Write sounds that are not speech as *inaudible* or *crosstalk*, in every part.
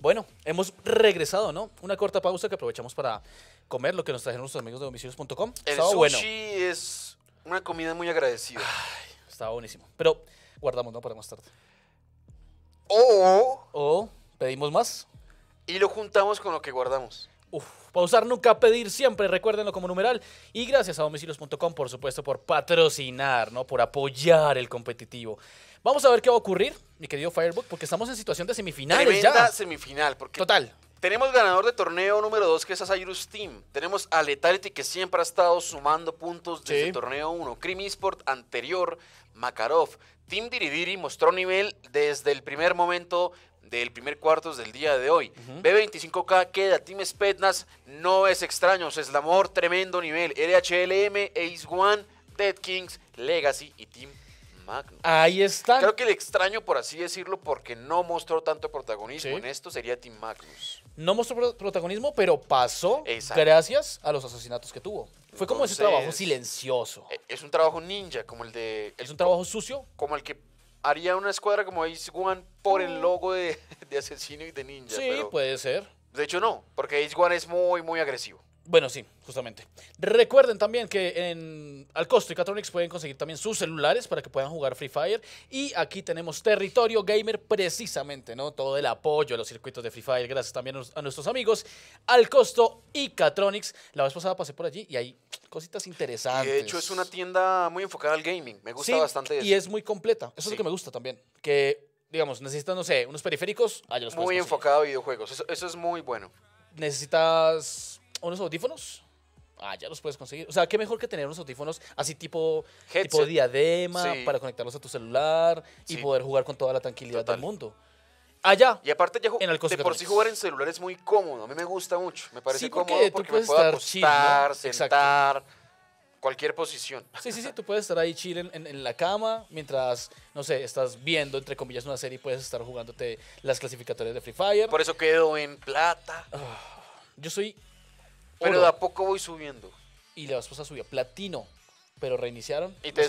Bueno, hemos regresado, ¿no? Una corta pausa que aprovechamos para comer lo que nos trajeron nuestros amigos de domicilios.com. El sushi es una comida muy agradecida. Ay, estaba buenísimo. Pero guardamos, ¿no? Para más tarde. O, O pedimos más. y lo juntamos con lo que guardamos. Uf, pausar nunca, pedir siempre, recuérdenlo como numeral. Y gracias a domicilios.com, por supuesto, por patrocinar, ¿no? Por apoyar el competitivo. Vamos a ver qué va a ocurrir, mi querido Firebook, porque estamos en situación de semifinales Tremenda ya. semifinal, porque... Total. Tenemos ganador de torneo número 2, que es Asyrus Team. Tenemos a Letality, que siempre ha estado sumando puntos desde torneo 1. Cream Sport anterior, Makarov. Team Diridiri mostró nivel desde el primer momento del primer cuartos del día de hoy. B25K queda Team Spetnas, no es extraño, es amor tremendo nivel. RHLM, Ace One, Dead Kings, Legacy y Team Magnus. Ahí está. Creo que el extraño, por así decirlo, porque no mostró tanto protagonismo en esto, sería Team Magnus. No mostró protagonismo, pero pasó gracias a los asesinatos que tuvo. Fue como ese trabajo silencioso. E-, es un trabajo ninja, como el de... es un trabajo sucio. Como el que haría una escuadra como Ace One por el mm. logo *laughs* de, asesino y de ninja. Sí, puede ser. De hecho, no, porque Ace One es muy, muy agresivo. Bueno, sí, justamente. Recuerden también que en Al Costo y Catronics pueden conseguir también sus celulares para que puedan jugar Free Fire. Y aquí tenemos Territorio Gamer precisamente, ¿no? Todo el apoyo a los circuitos de Free Fire, gracias también a nuestros amigos Al Costo y Catronics. La vez pasada pasé por allí y hay cositas interesantes. De hecho, es una tienda muy enfocada al gaming. Me gusta bastante eso. Y es muy completa. Eso es lo que me gusta también. Que, digamos, necesitas, no sé, unos periféricos. Ah, los muy enfocado a videojuegos. eso es muy bueno. Necesitas unos audífonos. Ah, ya los puedes conseguir. O sea, qué mejor que tener unos audífonos así tipo, tipo diadema para conectarlos a tu celular y poder jugar con toda la tranquilidad del mundo. Allá. Ah, y aparte ya en el por jugar en celular es muy cómodo. A mí me gusta mucho. Me parece porque cómodo porque me puedo sentar, cualquier posición. Sí, sí, sí. Tú puedes estar ahí chill en, la cama mientras, no sé, estás viendo, entre comillas, una serie y puedes estar jugándote las clasificatorias de Free Fire. Por eso quedo en plata. yo soy pero de a poco voy subiendo. Y la esposa subía platino, pero reiniciaron ¿Y te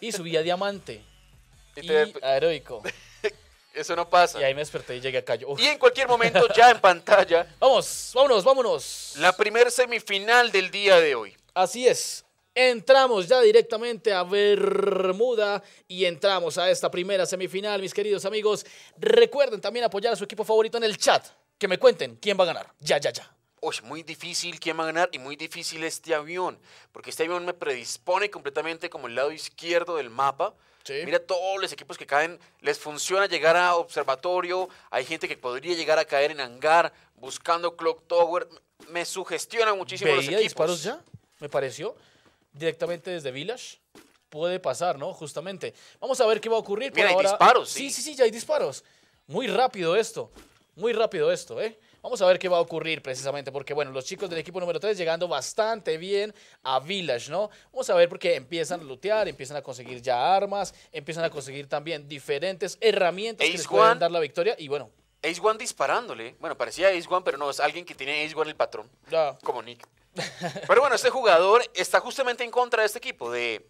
Y subía diamante. *laughs* y, heroico. *laughs* Eso no pasa. Y ahí me desperté y llegué a callo. Y en cualquier momento, ya en pantalla. *laughs* Vamos, vámonos, vámonos. La primer semifinal del día de hoy. Así es. Entramos ya directamente a Bermuda y entramos a esta primera semifinal, mis queridos amigos. Recuerden también apoyar a su equipo favorito en el chat. Que me cuenten quién va a ganar. Ya, ya, ya muy difícil quién va a ganar y muy difícil este avión, porque este avión me predispone completamente como el lado izquierdo del mapa. Mira todos los equipos que caen, les funciona llegar a observatorio, hay gente que podría llegar a caer en hangar buscando Clock Tower, me sugestiona muchísimo los equipos. disparos ya, me pareció, directamente desde Village. Puede pasar, ¿no? Justamente. Vamos a ver qué va a ocurrir. Mira, hay disparos. sí, sí, sí, ya hay disparos. Muy rápido esto. Muy rápido esto, ¿eh? Vamos a ver qué va a ocurrir precisamente, porque bueno, los chicos del equipo número 3 llegando bastante bien a Village, ¿no? Vamos a ver porque empiezan a lootear, empiezan a conseguir ya armas, empiezan a conseguir también diferentes herramientas que les pueden dar la victoria y bueno. Ace One disparándole. Bueno, parecía Ace One, pero no, es alguien que tiene Ace One el patrón. Ya. Como Nick. *laughs* pero bueno, este jugador está justamente en contra de este equipo, de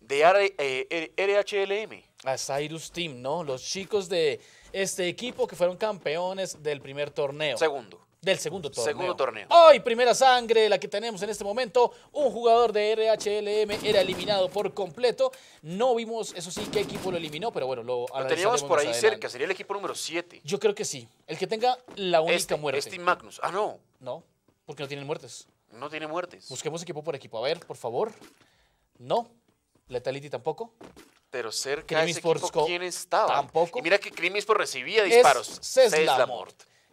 de RHLM. Eh, a Cyrus Team, ¿no? Los chicos de este equipo que fueron campeones del primer torneo. Segundo. Del segundo torneo. Segundo torneo. Hoy, primera sangre, la que tenemos en este momento. Un jugador de RHLM era eliminado por completo. No vimos, eso sí, qué equipo lo eliminó, pero bueno, lo, lo teníamos por ahí cerca. Sería el equipo número 7. Yo creo que sí. El que tenga la única este, muerte. Este Magnus. Ah, no. No, porque no tiene muertes. No tiene muertes. Busquemos equipo por equipo. A ver, por favor. No. Letality tampoco. Pero cerca de ese ¿quién estaba? Y mira que Crimispor recibía disparos.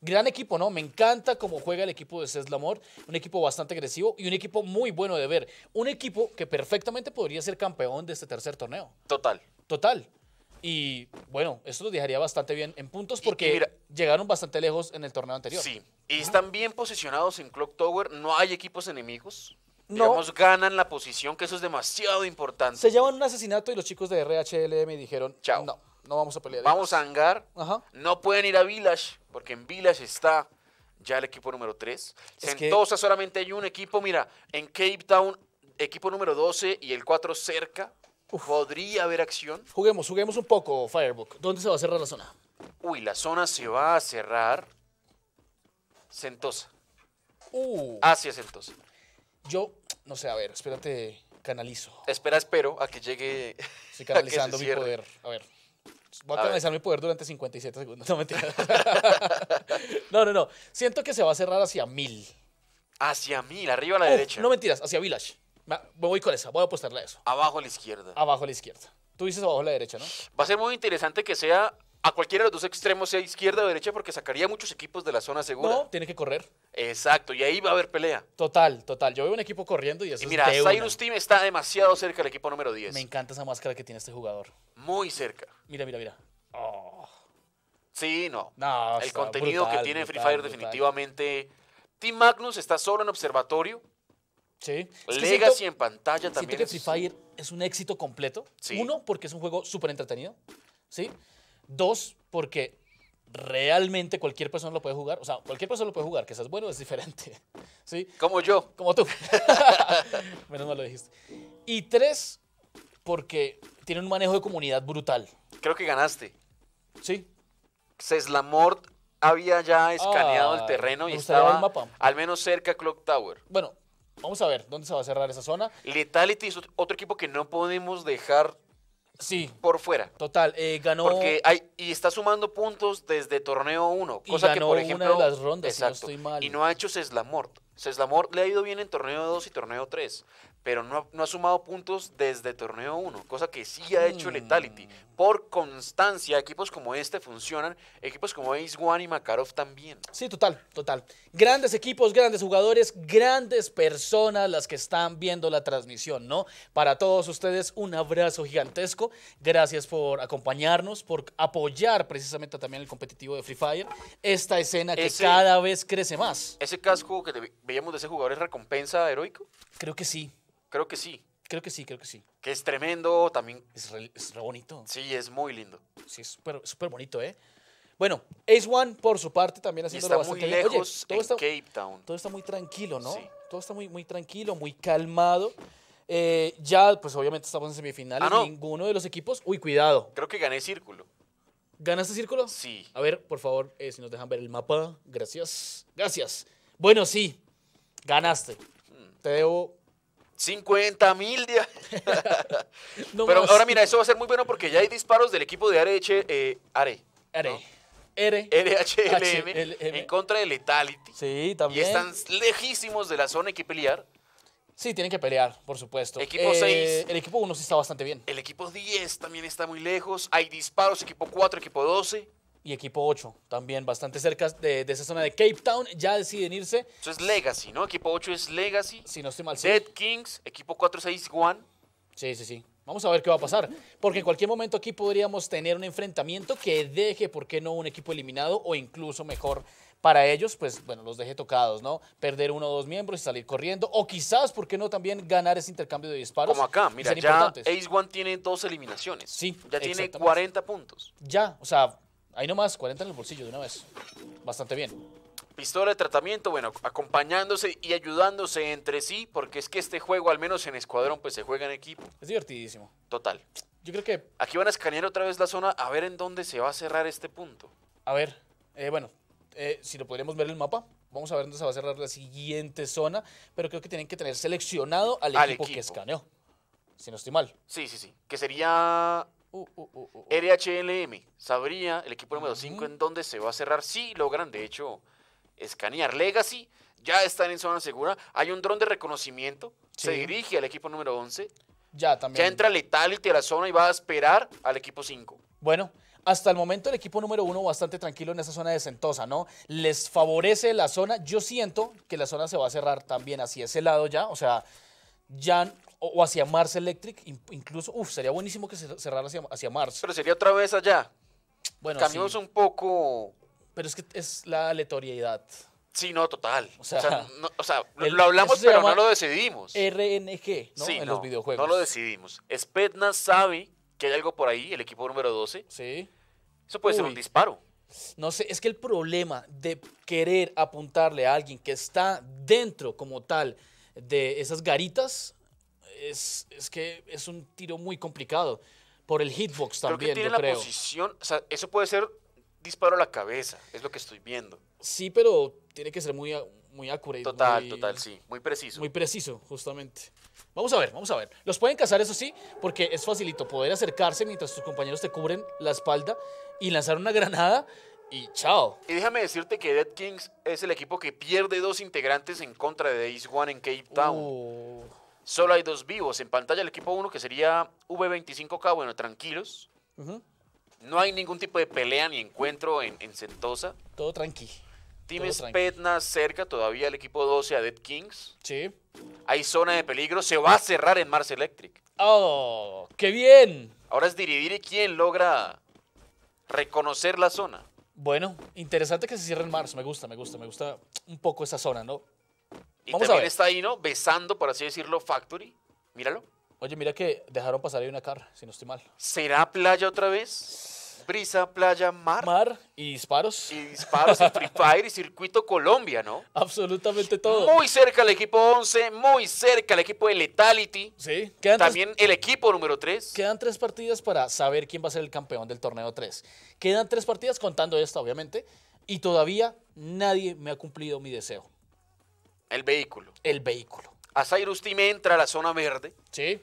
Gran equipo, ¿no? Me encanta cómo juega el equipo de Ceslamort. Un equipo bastante agresivo y un equipo muy bueno de ver. Un equipo que perfectamente podría ser campeón de este tercer torneo. Total. Total. Y bueno, eso lo dejaría bastante bien en puntos porque llegaron bastante lejos en el torneo anterior. Sí, y están bien posicionados en Clock Tower, no hay equipos enemigos no. ganan la posición, que eso es demasiado importante. Se llevan un asesinato y los chicos de RHLM dijeron, chao. No, no vamos a pelear. Vamos a hangar. No pueden ir a Village, porque en Village está ya el equipo número 3. Sentosa solamente hay un equipo, mira, en Cape Town, equipo número 12 y el 4 cerca. Podría haber acción. Juguemos, juguemos un poco, Firebook. ¿Dónde se va a cerrar la zona? Uy, la zona se va a cerrar. Sentosa. Uh. Hacia Sentosa. Yo, no sé, a ver, espérate, canalizo. Espera, espero a que llegue. Estoy *laughs* canalizando mi poder. A ver. Voy a, canalizar mi poder durante 57 segundos. *laughs* No, mentiras *laughs* no, no, no. Siento que se va a cerrar hacia mil. Hacia mil, arriba a la derecha. No mentiras, hacia Village. Me voy con esa, voy a apostarle a eso. Abajo a la izquierda. Abajo a la izquierda. Tú dices abajo a la derecha, ¿no? Va a ser muy interesante que sea a cualquiera de los dos extremos, sea izquierda o derecha, porque sacaría muchos equipos de la zona segura. No, tiene que correr. Exacto, y ahí va a haber pelea. Total, total. Yo veo un equipo corriendo y así. y mira, Cyrus Team está demasiado cerca del equipo número 10. Me encanta esa máscara que tiene este jugador. Muy cerca. Mira, mira, mira. Oh. Sí, no. no el contenido que tiene Free Fire definitivamente... Team Magnus está solo en observatorio. Sí. Legacy en pantalla también. Siento que Free Fire es un éxito completo. Sí. Uno, porque es un juego súper entretenido. Sí Dos, porque realmente cualquier persona lo puede jugar. O sea, cualquier persona lo puede jugar, que seas bueno es diferente. *laughs* ¿Sí? Como yo. Como tú. *laughs* Menos mal lo dijiste. Y tres, porque tiene un manejo de comunidad brutal. Creo que ganaste. Sí. Seslamort había ya escaneado el terreno y estaba mapa. al menos cerca Clock Tower. Bueno, vamos a ver dónde se va a cerrar esa zona. Letality es otro equipo que no podemos dejar Sí. Por fuera. Total, eh, ganó. Porque hay, y está sumando puntos desde torneo 1. Cosa que, por ejemplo. las rondas, no estoy mal. Y no ha hecho Seslamort. Seslamort le ha ido bien en torneo 2 y torneo 3 pero no ha, sumado puntos desde torneo 1, cosa que sí ha hecho Letality. Mm. Por constancia, equipos como este funcionan, equipos como Ace One y Makarov también. Sí, total, total. Grandes equipos, grandes jugadores, grandes personas las que están viendo la transmisión, ¿no? Para todos ustedes un abrazo gigantesco. Gracias por acompañarnos, por apoyar precisamente también el competitivo de Free Fire. Esta escena que cada vez crece más. ¿Ese casco que veíamos de ese jugador es recompensa heroico? Creo que sí. Creo que sí. Creo que sí, creo que sí. Que es tremendo, también. Es re, bonito. Sí, es muy lindo. Sí, es súper bonito, ¿eh? Bueno, Ace One por su parte también haciendo bastante muy lejos todo está, Todo está muy tranquilo, ¿no? Sí. Todo está muy, muy tranquilo, muy calmado. Eh, ya, pues obviamente estamos en semifinales. Ah, Ninguno de los equipos. Uy, cuidado. Creo que gané círculo. ¿Ganaste círculo? Sí. A ver, por favor, eh, si nos dejan ver el mapa. Gracias. Gracias. Bueno, sí. Ganaste. Mm. Te debo 50 mil días. *laughs* Pero ahora mira, eso va a ser muy bueno porque ya hay disparos del equipo de Areche, eh, Are. Are. r e, RHLM e, e, en contra de Letality. Sí, también. Y están lejísimos de la zona, hay que pelear. Sí, tienen que pelear, por supuesto. Equipo 6. Eh, el equipo 1 sí está bastante bien. El equipo 10 también está muy lejos. Hay disparos, equipo 4, equipo 12 y equipo 8, también bastante cerca de, esa zona de Cape Town, ya deciden irse. Eso es Legacy, ¿no? Equipo 8 es Legacy. Si no estoy mal, Dead Kings, equipo 4 es Ace One. Sí, sí, sí. Vamos a ver qué va a pasar, porque en cualquier momento aquí podríamos tener un enfrentamiento que deje, ¿por qué no?, un equipo eliminado o incluso mejor para ellos, pues bueno, los deje tocados, ¿no? Perder uno o dos miembros y salir corriendo, o quizás, ¿por qué no también ganar ese intercambio de disparos? Como acá, mira, ya Ace One tiene dos eliminaciones. Sí, ya tiene 40 puntos. Ya, o sea, Ahí nomás, 40 en el bolsillo de una vez. Bastante bien. Pistola de tratamiento, bueno, acompañándose y ayudándose entre sí, porque es que este juego, al menos en escuadrón, pues se juega en equipo. Es divertidísimo. Total. Yo creo que... Aquí van a escanear otra vez la zona a ver en dónde se va a cerrar este punto. A ver, eh, bueno, eh, si lo podríamos ver en el mapa, vamos a ver dónde se va a cerrar la siguiente zona, pero creo que tienen que tener seleccionado al, equipo, que escaneó. Si no estoy mal. Sí, sí, sí. Que sería Oh, oh, oh, RHLM sabría el equipo número 5 en dónde se va a cerrar si sí, logran, de hecho, escanear Legacy. Ya están en zona segura. Hay un dron de reconocimiento. Se dirige al equipo número 11. Ya también. Ya entra Letality a la zona y va a esperar al equipo 5. Bueno, hasta el momento el equipo número uno bastante tranquilo en esa zona de Sentosa, ¿no? Les favorece la zona. Yo siento que la zona se va a cerrar también hacia ese lado ya. O sea, ya o, hacia Mars Electric, incluso, uff, sería buenísimo que se cerrara hacia, hacia, Mars. Pero sería otra vez allá. Bueno, Cambiamos un poco. Pero es que es la aleatoriedad. Sí, no, total. O sea, lo hablamos, pero no lo decidimos. RNG, ¿no? en los videojuegos. No lo decidimos. Spetna sabe que hay algo por ahí, el equipo número 12. Sí. Eso puede ser un disparo. No sé, es que el problema de querer apuntarle a alguien que está dentro como tal de esas garitas es, que es un tiro muy complicado. Por el hitbox también, creo tiene la posición, o sea, eso puede ser disparo a la cabeza, es lo que estoy viendo. Sí, pero tiene que ser muy, muy acurado Total, total, sí, muy preciso. Muy preciso, justamente. Vamos a ver, vamos a ver. Los pueden cazar, eso sí, porque es facilito poder acercarse mientras tus compañeros te cubren la espalda y lanzar una *laughs* granada y chao. Y déjame decirte que Dead Kings es el equipo que pierde dos integrantes en contra de Ace One en Cape Town. Uh. Solo hay dos vivos. En pantalla el equipo 1, que sería V25K, bueno, tranquilos. No hay ningún tipo de pelea ni encuentro en, Sentosa. Todo tranqui. Team Spetna cerca, todavía el equipo 12 a Dead Kings. Sí. Hay zona de peligro, se va a cerrar en Mars Electric. ¡Oh! ¡Qué bien! Ahora es y quién logra reconocer la zona. Bueno, interesante que se cierre en Mars, me gusta, me gusta, me gusta un poco esa zona, ¿no? Y también está ahí, ¿no? Besando, por así decirlo, Factory. Míralo. Oye, mira que dejaron pasar ahí una car, si no estoy mal. ¿Será playa otra vez? Brisa, playa, mar. Mar y disparos. Y disparos, y Free *laughs* Fire y Circuito Colombia, ¿no? Absolutamente todo. Muy cerca el equipo 11, muy cerca el equipo de Letality. Sí, También el equipo número 3. Quedan tres partidas para saber quién va a ser el campeón del torneo 3. Quedan tres partidas contando esta, obviamente. Y todavía nadie me ha cumplido mi deseo. El vehículo. El vehículo. Azairustime entra a la zona verde. Sí.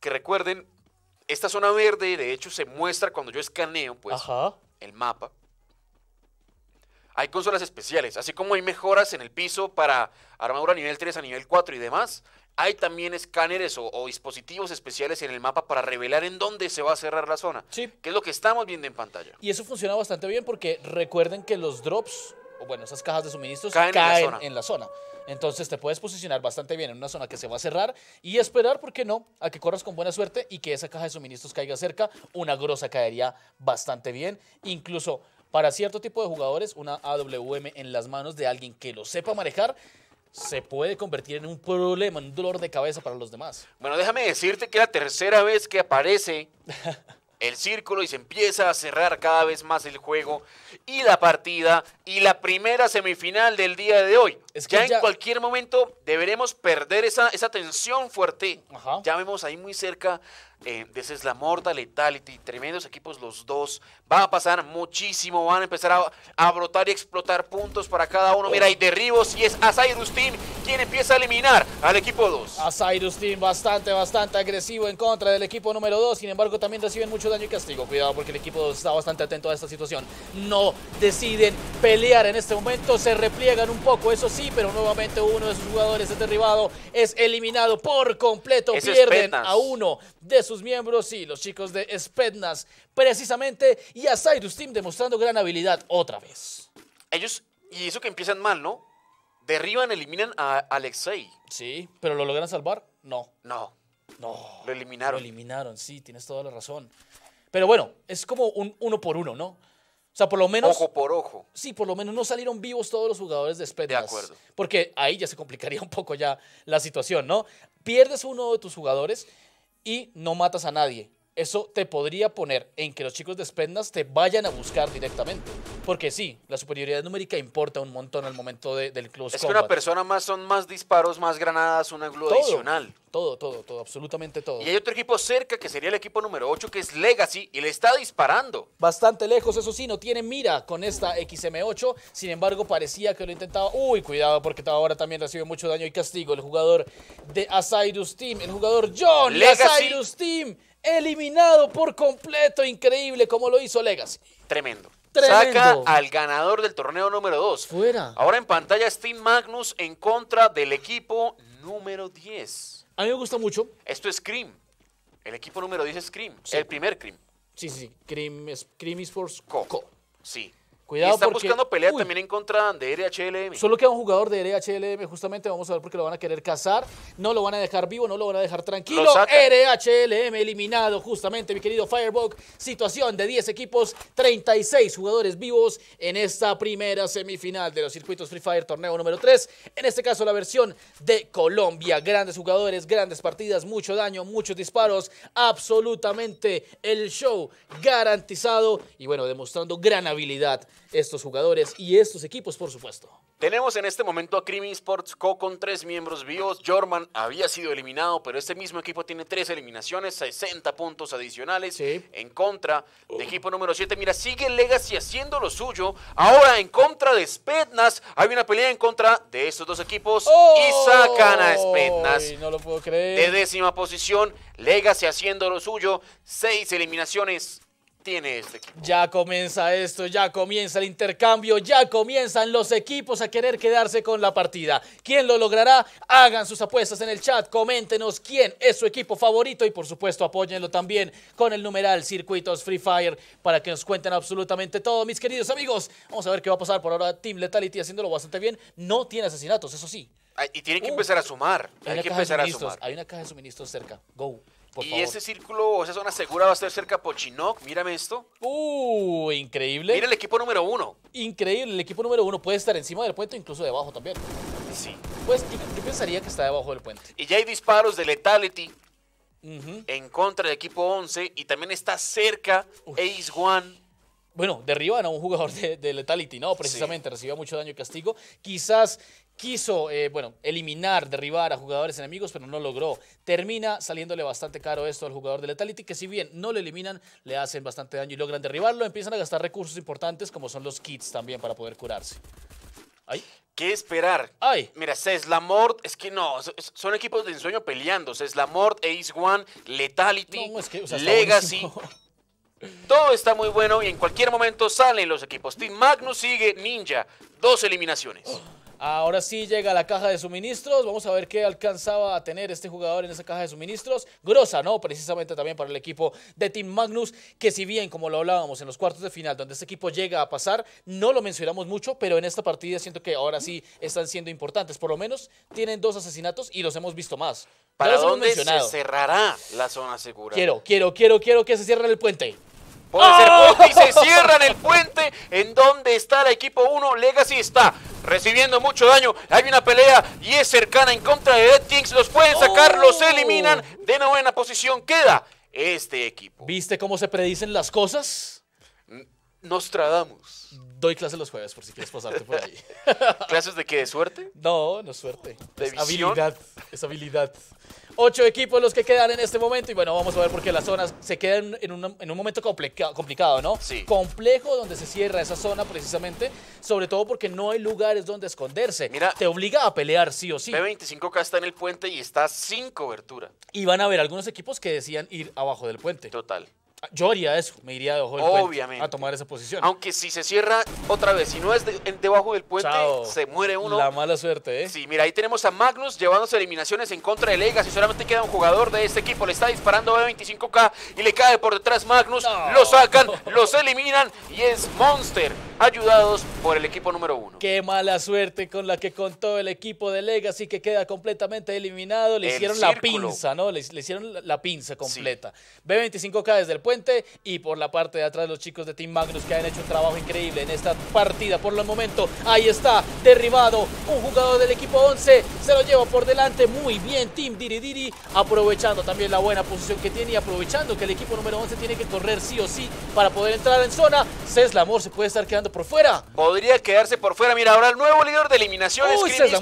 Que recuerden, esta zona verde, de hecho, se muestra cuando yo escaneo, pues, el mapa. Hay consolas especiales, así como hay mejoras en el piso para armadura nivel 3 a nivel 4 y demás. Hay también escáneres o, o, dispositivos especiales en el mapa para revelar en dónde se va a cerrar la zona. Sí. Que es lo que estamos viendo en pantalla. Y eso funciona bastante bien porque recuerden que los drops bueno, esas cajas de suministros caen, en, la zona. Entonces te puedes posicionar bastante bien en una zona que se va a cerrar y esperar, ¿por qué no?, a que corras con buena suerte y que esa caja de suministros caiga cerca. Una grosa caería bastante bien. Incluso para cierto tipo de jugadores, una AWM en las manos de alguien que lo sepa manejar se puede convertir en un problema, en un dolor de cabeza para los demás. Bueno, déjame decirte que la tercera vez que aparece *laughs* el círculo y se empieza a cerrar cada vez más el juego y la partida y la primera semifinal del día de hoy. Es ya, en cualquier momento deberemos perder esa, tensión fuerte. Ya vemos ahí muy cerca eh, de la mortal Letality, tremendos equipos los dos. Van a pasar muchísimo, van a empezar a, brotar y explotar puntos para cada uno. Mira, hay derribos y es Asairus Team quien empieza a eliminar al equipo 2. Asairus Team bastante, bastante agresivo en contra del equipo número 2. Sin embargo, también reciben mucho daño y castigo. Cuidado porque el equipo 2 está bastante atento a esta situación. No deciden pelear en este momento, se repliegan un poco, eso sí pero nuevamente uno de sus jugadores es derribado, es eliminado por completo. Pierden a uno de sus miembros y los chicos de Spetnas, precisamente, y a Cyrus Team demostrando gran habilidad otra vez. Ellos, y eso que empiezan mal, ¿no? Derriban, eliminan a Alexei. Sí, pero ¿lo logran salvar? No. No. No. Lo eliminaron. Lo eliminaron, sí, tienes toda la razón. Pero bueno, es como un uno por uno, ¿no? O sea, por lo menos. Ojo por ojo. Sí, por lo menos no salieron vivos todos los jugadores de Spetsnaz. De acuerdo. Porque ahí ya se complicaría *laughs* un poco ya la situación, ¿no? Pierdes uno de tus jugadores y no matas a nadie eso te podría poner en que los chicos de Spendas te vayan a buscar directamente. Porque sí, la superioridad numérica importa un montón al momento del close Es que una persona más son más disparos, más granadas, un ángulo todo, adicional. Todo, todo, todo, absolutamente todo. Y hay otro equipo cerca que sería el equipo número 8 que es Legacy y le está disparando. Bastante lejos, eso sí, no tiene mira con esta XM8. Sin embargo, parecía que lo intentaba. Uy, cuidado porque ahora también recibe mucho daño y castigo el jugador de Asyrus Team, el jugador John Legacy. de Team eliminado por completo. Increíble como lo hizo Legacy. Tremendo. Tremendo. Saca al ganador del torneo número 2. Fuera. Ahora en pantalla Steam Magnus en contra del equipo número 10. A mí me gusta mucho. Esto es Cream El equipo número 10 es Cream. El primer Cream Sí, sí, sí. Cream, Cream for Coco. Sí. Cuidado y están buscando pelea también en contra de RHLM. Solo queda un jugador de RHLM, justamente vamos a ver porque lo van a querer cazar. No lo van a dejar vivo, no lo van a dejar tranquilo. RHLM eliminado, justamente, mi querido Firebug. Situación de 10 equipos, 36 jugadores vivos en esta primera semifinal de los circuitos Free Fire Torneo número 3. En este caso, la versión de Colombia. Grandes jugadores, grandes partidas, mucho daño, muchos disparos. Absolutamente el show garantizado y bueno, demostrando gran habilidad estos jugadores y estos equipos, por supuesto. Tenemos en este momento a Creamy Sports Co. con tres miembros vivos. Jorman había sido eliminado, pero este mismo equipo tiene tres eliminaciones, 60 puntos adicionales en contra de equipo número 7. Mira, sigue Legacy haciendo lo suyo. Ahora en contra de Spednas Hay una pelea en contra de estos dos equipos y ¡Oh! sacan a Spednas No lo puedo creer. De décima posición, Legacy haciendo lo suyo. Seis eliminaciones tiene este Ya comienza esto, ya comienza el intercambio, ya comienzan los equipos a querer quedarse con la partida. ¿Quién lo logrará? Hagan sus apuestas en el chat, coméntenos quién es su equipo favorito y por supuesto apóyenlo también con el numeral Circuitos Free Fire para que nos cuenten absolutamente todo, mis queridos amigos. Vamos a ver qué va a pasar por ahora. Team Letality haciéndolo bastante bien, no tiene asesinatos, eso sí. Ah, y tienen que uh. empezar a sumar. que empezar a sumar. Hay una caja de suministros cerca. Go y ese círculo, o esa zona segura va a estar cerca de Pochinoc. Mírame esto. ¡Uh! Increíble. Mira el equipo número uno. Increíble. El equipo número uno puede estar encima del puente, incluso debajo también. Sí. Pues yo, pensaría que está debajo del puente. Y ya hay disparos de Letality en contra del equipo 11. Y también está cerca Ace One bueno, derriban a un jugador de, Lethality, Letality, ¿no? Precisamente, recibió mucho daño y castigo. Quizás quiso, eh, bueno, eliminar, derribar a jugadores enemigos, pero no logró. Termina saliéndole bastante caro esto al jugador de Lethality, que si bien no lo eliminan, le hacen bastante daño y logran derribarlo. Empiezan a gastar recursos importantes, como son los kits también, para poder curarse. ¿Qué esperar? Ay. Mira, Mort, es que no, son equipos de ensueño peleando. Mort Ace One, Lethality, Legacy. *laughs* Todo está muy bueno y en cualquier momento salen los equipos. Team Magnus sigue Ninja, dos eliminaciones. Ahora sí llega la caja de suministros. Vamos a ver qué alcanzaba a tener este jugador en esa caja de suministros. Grosa, ¿no? Precisamente también para el equipo de Team Magnus, que si bien, como lo hablábamos en los cuartos de final, donde este equipo llega a pasar, no lo mencionamos mucho, pero en esta partida siento que ahora sí están siendo importantes. Por lo menos tienen dos asesinatos y los hemos visto más. ¿Para dónde se cerrará la zona segura? Quiero, quiero, quiero, quiero que se cierre el puente. ¡Oh! y se cierran el puente en donde está el equipo 1. Legacy está recibiendo mucho daño. Hay una pelea y es cercana en contra de Ed Kings. Los pueden sacar, ¡Oh! los eliminan. De novena posición queda este equipo. ¿Viste cómo se predicen las cosas? nos Nostradamus. Doy clases los jueves por si quieres pasarte por ahí. *laughs* ¿Clases de qué? ¿De suerte? No, no es suerte. ¿De es habilidad. Es habilidad. Ocho equipos los que quedan en este momento. Y bueno, vamos a ver porque las zonas se quedan en, un momento complicado, ¿no? Sí. Complejo donde se cierra esa zona precisamente, sobre todo porque no hay lugares donde esconderse. Mira, Te obliga a pelear sí o sí. B25K está en el puente y está sin cobertura. Y van a haber algunos equipos que decían ir abajo del puente. Total. Yo haría eso, me iría de del Obviamente. a tomar esa posición. Aunque si se cierra otra vez, si no es debajo del puente, se muere uno. La mala suerte, ¿eh? Sí, mira, ahí tenemos a Magnus llevándose eliminaciones en contra de Legas y solamente queda un jugador de este equipo. Le está disparando b 25K y le cae por detrás Magnus. Lo sacan, los eliminan y es Monster ayudados por el equipo número uno. Qué mala suerte con la que contó el equipo de Legacy que queda completamente eliminado. Le hicieron la pinza, ¿no? Le, hicieron la pinza completa. B25K desde el puente y por la parte de atrás los chicos de Team Magnus que han hecho un trabajo increíble en esta partida por el momento. Ahí está, derribado un jugador del equipo 11, se lo lleva por delante, muy bien Team Diridiri, aprovechando también la buena posición que tiene y aprovechando que el equipo número 11 tiene que correr sí o sí para poder entrar en zona. Ceslamor se puede estar quedando por fuera. Podría quedarse por fuera, mira, ahora el nuevo líder de eliminación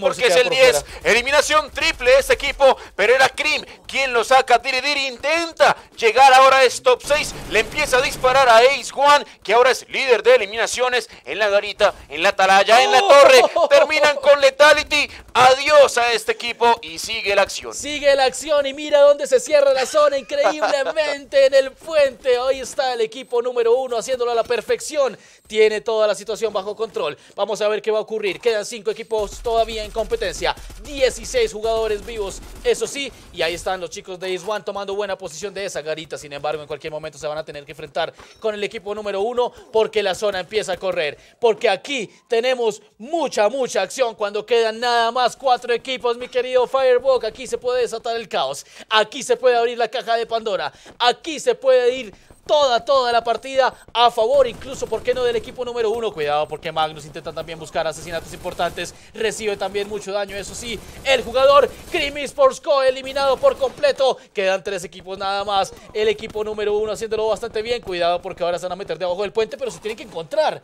porque es el 10, eliminación triple de este equipo, pero era Krim, ¿Quién lo saca? Diri intenta llegar ahora a Stop 6. Le empieza a disparar a Ace Juan, que ahora es líder de eliminaciones en la garita, en la atalaya, en la oh. torre. Terminan con Letality. Adiós a este equipo y sigue la acción. Sigue la acción y mira dónde se cierra la zona increíblemente en el puente. Ahí está el equipo número uno haciéndolo a la perfección tiene toda la situación bajo control. Vamos a ver qué va a ocurrir. Quedan cinco equipos todavía en competencia. 16 jugadores vivos, eso sí. Y ahí están los chicos de One tomando buena posición de esa garita. Sin embargo, en cualquier momento se van a tener que enfrentar con el equipo número uno. porque la zona empieza a correr. Porque aquí tenemos mucha, mucha acción cuando quedan nada más cuatro equipos, mi querido Firebug. Aquí se puede desatar el caos. Aquí se puede abrir la caja de Pandora. Aquí se puede ir toda, toda la partida a favor, incluso, ¿por qué no del equipo número uno? Cuidado, porque Magnus intenta también buscar asesinatos importantes, recibe también mucho daño, eso sí, el jugador crimis Sports eliminado por completo, quedan tres equipos nada más, el equipo número uno haciéndolo bastante bien, cuidado porque ahora se van a meter debajo del puente, pero se tienen que encontrar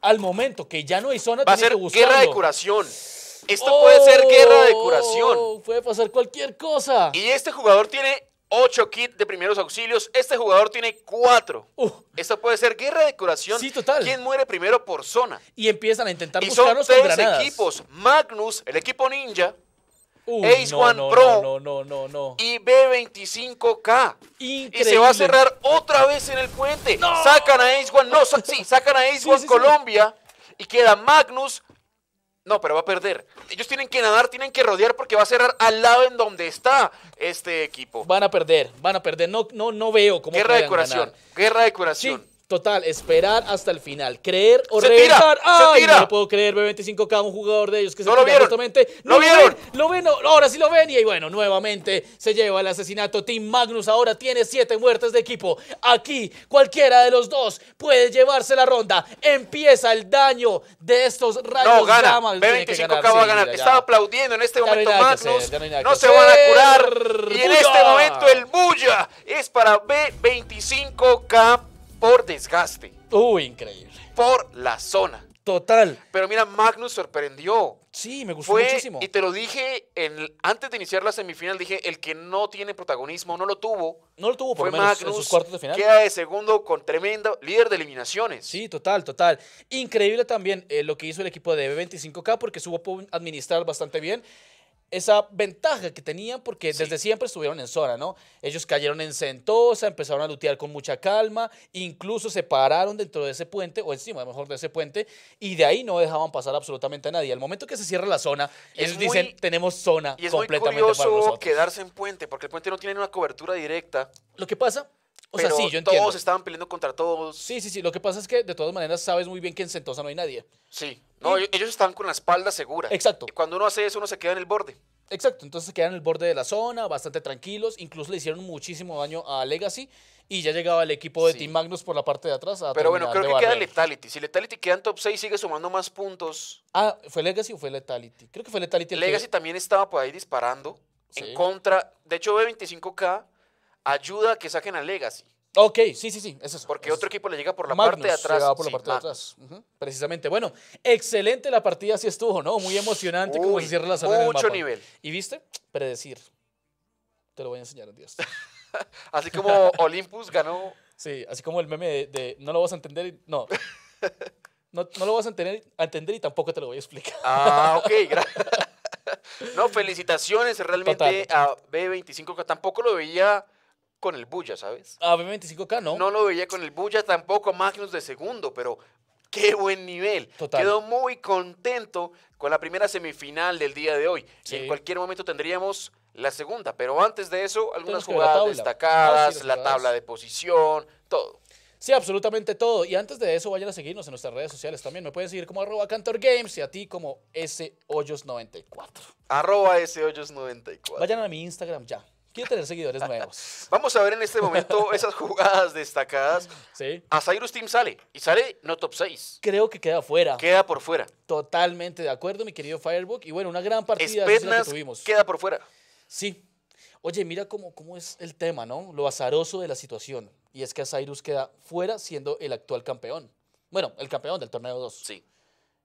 al momento que ya no hay zona, va a ser guerra de curación. Esto puede ser guerra de curación. Oh, puede pasar cualquier cosa. Y este jugador tiene 8 kits de primeros auxilios. Este jugador tiene 4. Esto puede ser guerra de curación. ¿Quién muere primero por zona? Y empiezan a intentar y son tres equipos. Magnus, el equipo ninja. Ace no, One no, Pro no, y B25K. Increíble. Y se va a cerrar otra vez en el puente. Sacan a Ace One, no, sí, sacan a *laughs* Ace One Colombia y queda Magnus, no, pero va a perder. Ellos tienen que nadar, tienen que rodear porque va a cerrar al lado en donde está este equipo. Van a perder, van a perder. No, no, no veo cómo. Guerra de curación. Guerra de curación. Total, esperar hasta el final. Creer o reventar. No puedo creer, B25K, un jugador de ellos que se no lo vieron. Justamente. ¡Lo, vieron! lo ven, ahora sí lo ven. Y bueno, nuevamente se lleva el asesinato. Team Magnus ahora tiene siete muertes de equipo. Aquí, cualquiera de los dos puede llevarse la ronda. Empieza el daño de estos rayos No, gana. B25K va a ganar. Estaba aplaudiendo en este momento no no, se van a curar. Y en este momento el Bulla es para B25K por desgaste. Uy, increíble. Por la zona. Total. Pero mira, Magnus sorprendió. Sí, me gustó muchísimo. Y te lo dije antes de iniciar la semifinal, dije, el que no tiene protagonismo, no lo tuvo. No lo tuvo, por Fue Magnus, en sus cuartos de final. Queda de segundo con tremendo líder de eliminaciones. Sí, total, total. Increíble también eh, lo que hizo el equipo de B25K porque supo administrar bastante bien esa ventaja que tenían porque desde siempre estuvieron en zona, ¿no? Ellos cayeron en Sentosa, empezaron a lutear con mucha calma, incluso se pararon dentro de ese puente, o encima, mejor, de ese puente, y de ahí no dejaban pasar absolutamente a nadie. Al momento que se cierra la zona, ellos dicen, tenemos zona y es completamente muy curioso quedarse en puente, porque el puente no tiene una cobertura directa. Lo que pasa o sea, sí, yo entiendo. Todos estaban peleando contra todos. Sí, sí, sí. Lo que pasa es que de todas maneras sabes muy bien que en Sentosa no hay nadie. Sí. No, ellos estaban con la espalda segura. Exacto. Y cuando uno hace eso, uno se queda en el borde. Exacto, entonces se quedan en el borde de la zona, bastante tranquilos, incluso le hicieron muchísimo daño a Legacy y ya llegaba el equipo de Team Magnus por la parte de atrás. A Pero bueno, creo que queda Letality. Si Letality queda en top 6, sigue sumando más puntos. Ah, ¿fue Legacy o fue Letality? Creo que fue Letality. Legacy también estaba por ahí disparando en contra. De hecho, B25K ayuda a que saquen a Legacy. Ok, sí, sí, sí, Eso es Porque otro equipo le llega por la parte de atrás. por la parte de atrás. Precisamente. Bueno, excelente la partida, así estuvo, ¿no? Muy emocionante como se cierra la Mucho nivel. ¿Y viste? Predecir. Te lo voy a enseñar adiós. Dios. *laughs* así como Olympus ganó. Sí, así como el meme de, no lo vas a entender no. no. lo vas a entender, y tampoco te lo voy a explicar. ah, ok, *laughs* *laughs* No, felicitaciones realmente a B25, que tampoco lo veía con el Bulla, ¿sabes? Ah, B25K no. No lo veía con el Bulla tampoco, Magnus de segundo, pero qué buen nivel. Total. Quedó muy contento con la primera semifinal del día de hoy. en cualquier momento tendríamos la segunda, pero antes de eso, algunas jugadas destacadas, ah, la tabla de posición, todo. Sí, absolutamente todo. Y antes de eso, vayan a seguirnos en nuestras redes sociales también. Me pueden seguir como arroba Games y a ti como s 94 Arroba shoyos94. Vayan a mi Instagram ya. Quiero tener seguidores nuevos. *laughs* Vamos a ver en este momento esas jugadas destacadas. Sí. A Cyrus Team sale y sale no top 6. Creo que queda fuera. Queda por fuera. Totalmente de acuerdo, mi querido Firebook. Y bueno, una gran partida que tuvimos. Queda por fuera. Sí. Oye, mira cómo, cómo es el tema, ¿no? Lo azaroso de la situación. Y es que Cyrus queda fuera siendo el actual campeón. Bueno, el campeón del torneo 2. Sí.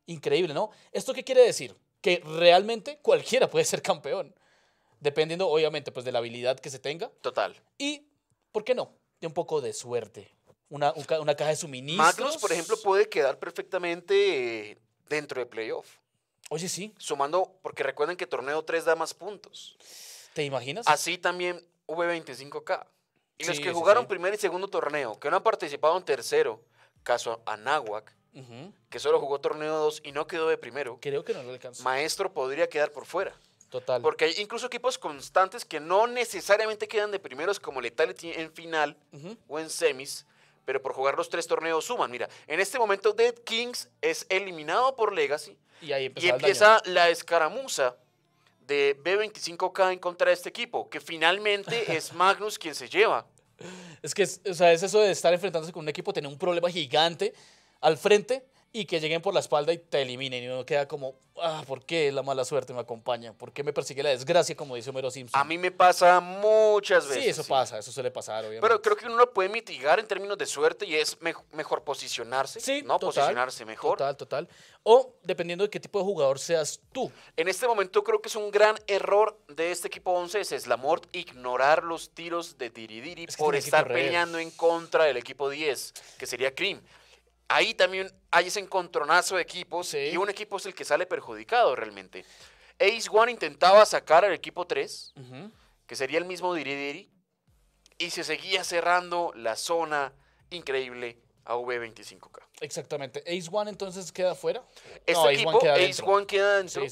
Increíble, ¿no? ¿Esto qué quiere decir? Que realmente cualquiera puede ser campeón. Dependiendo, obviamente, pues de la habilidad que se tenga. Total. Y, ¿por qué no? De un poco de suerte. Una, una caja de suministros. Magnus, por ejemplo, puede quedar perfectamente eh, dentro de playoff. Oye, sí. Sumando, porque recuerden que torneo 3 da más puntos. ¿Te imaginas? Así también V25K. Y los que jugaron primer y segundo torneo, que no han participado en tercero, caso Anáhuac, que solo jugó torneo 2 y no quedó de primero. Creo que no lo alcanzó. Maestro podría quedar por fuera. Porque hay incluso equipos constantes que no necesariamente quedan de primeros como Letality en final o en semis, pero por jugar los tres torneos suman. Mira, en este momento Dead Kings es eliminado por Legacy y, empieza la escaramuza de B25K en contra de este equipo, que finalmente *laughs* es Magnus quien se lleva. Es que, sea, es eso de estar enfrentándose con un equipo, tener un problema gigante al frente y que lleguen por la espalda y te eliminen. Y uno queda como, ah, ¿por qué la mala suerte me acompaña? ¿Por qué me persigue la desgracia, como dice Homero Simpson? A mí me pasa muchas veces. Sí, eso pasa, eso suele pasar, obviamente. Pero creo que uno lo puede mitigar en términos de suerte y es mejor posicionarse. Sí, ¿no? posicionarse mejor. Total, total. O dependiendo de qué tipo de jugador seas tú. En este momento creo que es un gran error de este equipo 11 es la muerte, ignorar los tiros de Diridiri por estar peleando en contra del equipo 10, que sería Cream ahí también hay ese encontronazo de equipos y un equipo es el que sale perjudicado realmente. Ace One intentaba sacar al equipo 3, que sería el mismo Diri, y se seguía cerrando la zona increíble a v 25 k Exactamente. Ace One entonces queda fuera. Este equipo, Ace One queda dentro.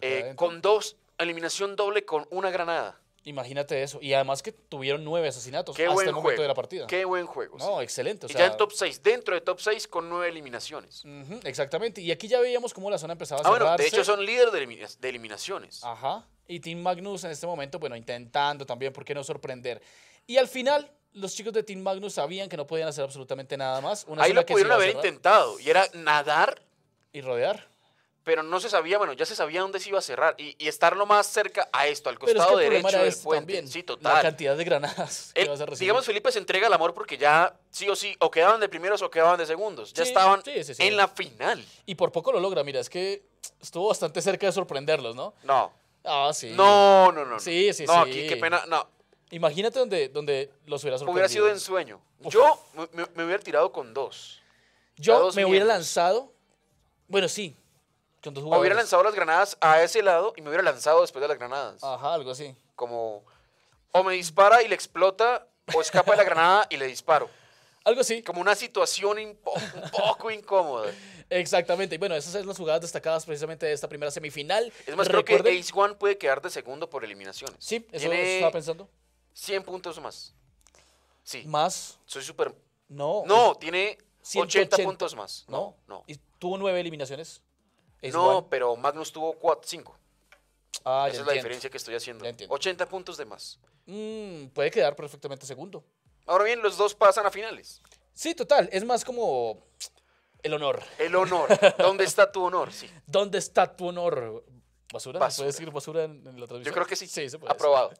Eh, con dos, eliminación doble con una granada. Imagínate eso. Y además que tuvieron nueve asesinatos Qué hasta el momento de la partida. Qué buen juego. No, excelente. ya en top 6, dentro de top 6 con nueve eliminaciones. exactamente. Y aquí ya veíamos cómo la zona empezaba a ah, cerrarse. de hecho son líder de, eliminaciones. Ajá. Y Team Magnus en este momento, bueno, intentando también, ¿por qué no sorprender? Y al final, los chicos de Team Magnus sabían que no podían hacer absolutamente nada más. Una Ahí lo que pudieron haber intentado y era nadar. Y rodear pero no se sabía, bueno, ya se sabía dónde se iba a cerrar y, estar lo más cerca a esto, al costado derecho este sí, total. La cantidad de granadas que vas a recibir. Digamos, Felipe se entrega al amor porque ya sí o sí, o quedaban de primeros o quedaban de segundos. Ya estaban en la final. Y por poco lo logra, mira, es que estuvo bastante cerca de sorprenderlos, ¿no? No. Ah, sí. No, no, no. Sí, sí, sí. No, aquí qué pena, no. Imagínate donde, donde los hubiera sorprendido. Hubiera sido en sueño. Yo me, hubiera tirado con dos. Yo me hubiera lanzado. Bueno, sí, hubiera lanzado las granadas a ese lado y me hubiera lanzado después de las granadas. Ajá, algo así. Como, o me dispara y le explota, o escapa de la granada y le disparo. Algo así. Como una situación un poco incómoda. Exactamente. Y bueno, esas son las jugadas destacadas precisamente de esta primera semifinal. Es más, creo que Ace One puede quedar de segundo por eliminaciones. Sí, eso que estaba pensando. 100 puntos más. Sí. ¿Más? Soy súper... No. No, tiene 180, 80 puntos más. No, no. Y tuvo nueve eliminaciones no, pero Magnus tuvo 5. Ah, Esa es la diferencia que estoy haciendo. 80 puntos de más. Mm, puede quedar perfectamente segundo. Ahora bien, los dos pasan a finales. Sí, total. Es más como el honor. El honor. *laughs* ¿Dónde está tu honor? Sí. ¿Dónde está tu honor? ¿Basura? basura. puedes decir basura en, la transmisión? Yo creo que sí. Sí, se puede. *laughs* Aprobado.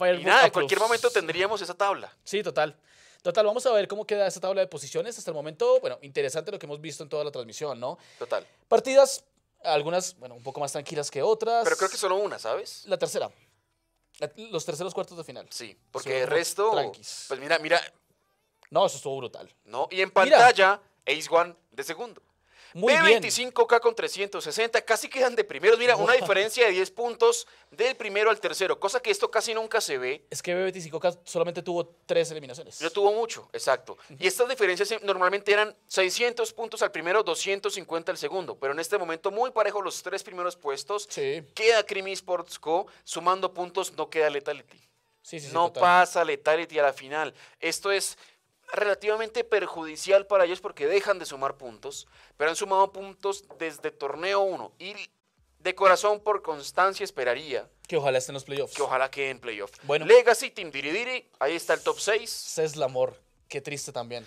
y nada, en cualquier momento tendríamos esa tabla. Sí, total. Total, vamos a ver cómo queda esta tabla de posiciones. Hasta el momento, bueno, interesante lo que hemos visto en toda la transmisión, ¿no? Total. Partidas, algunas, bueno, un poco más tranquilas que otras. Pero creo que solo una, ¿sabes? La tercera. los terceros cuartos de final. Sí, porque el resto. Pues mira, mira. No, eso estuvo brutal. No, y en pantalla, Ace One de segundo. B25K con 360, casi quedan de primeros. Mira, una diferencia de 10 puntos del primero al tercero, cosa que esto casi nunca se ve. Es que B25K solamente tuvo tres eliminaciones. No tuvo mucho, exacto. Y estas diferencias normalmente eran 600 puntos al primero, 250 al segundo, pero en este momento muy parejo los tres primeros puestos. Sí. Queda Creamy Sports Co. sumando puntos, no queda Letality. Sí, sí, no pasa Letality a la final. Esto es relativamente perjudicial para ellos porque dejan de sumar puntos, pero han sumado puntos desde torneo 1 y de corazón por constancia esperaría. Que ojalá estén los playoffs. Que ojalá queden en playoffs. Bueno. Legacy, Team Diridiri, ahí está el top 6. la amor qué triste también.